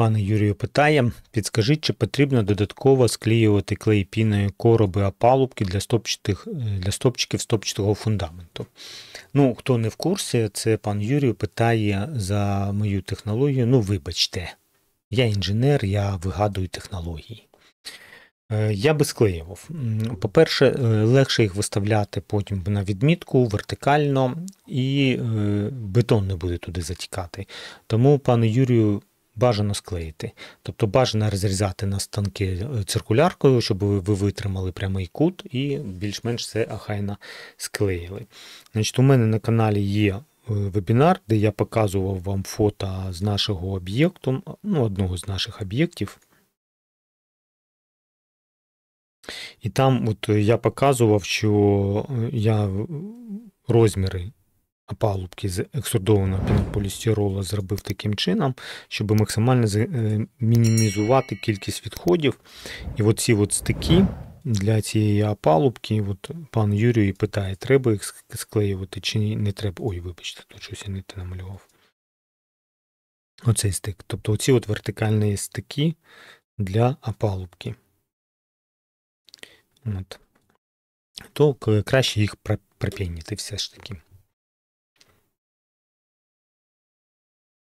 Пане Юрію питає, підскажіть, чи потрібно додатково склеювати клей піною короби опалубки для стопчатих, е, для стопчиків стопчатого фундаменту? Ну, хто не в курсі, це пан Юрію питає за мою технологію. Ну, вибачте, я інженер, я вигадую технології. Е, я би склеював. По-перше, е, легше їх виставляти потім на відмітку вертикально, і бетон не буде туди затікати. Тому, пане Юрію, бажано склеїти. Тобто бажано розрізати на станки е, циркуляркою, щоб ви витримали прямий кут і більш-менш все ахайно склеїли. Значить, У мене на каналі є е, вебінар, де я показував вам фото з нашого об'єкту, ну, одного з наших об'єктів. І там от е, я показував, що я розміри Опалубки з екструдованого пінополістирола зробив таким чином, щоб максимально е, мінімізувати кількість відходів. І оці от стики для цієї опалубки, от пан Юрій і питає, треба їх склеювати чи не треба. Ой, вибачте, тут щось я не те намалював. Оцей стик. Тобто оці от вертикальні стики для опалубки. От. То краще їх пропінити все ж таки.